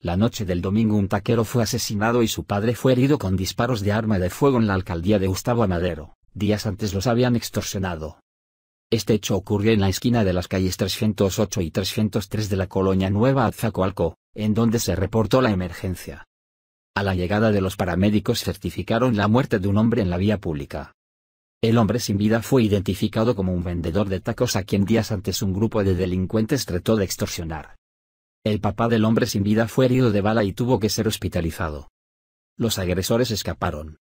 La noche del domingo un taquero fue asesinado y su padre fue herido con disparos de arma de fuego en la alcaldía de Gustavo Amadero, días antes los habían extorsionado. Este hecho ocurrió en la esquina de las calles 308 y 303 de la colonia Nueva Atzacoalco, en donde se reportó la emergencia. A la llegada de los paramédicos certificaron la muerte de un hombre en la vía pública. El hombre sin vida fue identificado como un vendedor de tacos a quien días antes un grupo de delincuentes trató de extorsionar. El papá del hombre sin vida fue herido de bala y tuvo que ser hospitalizado. Los agresores escaparon.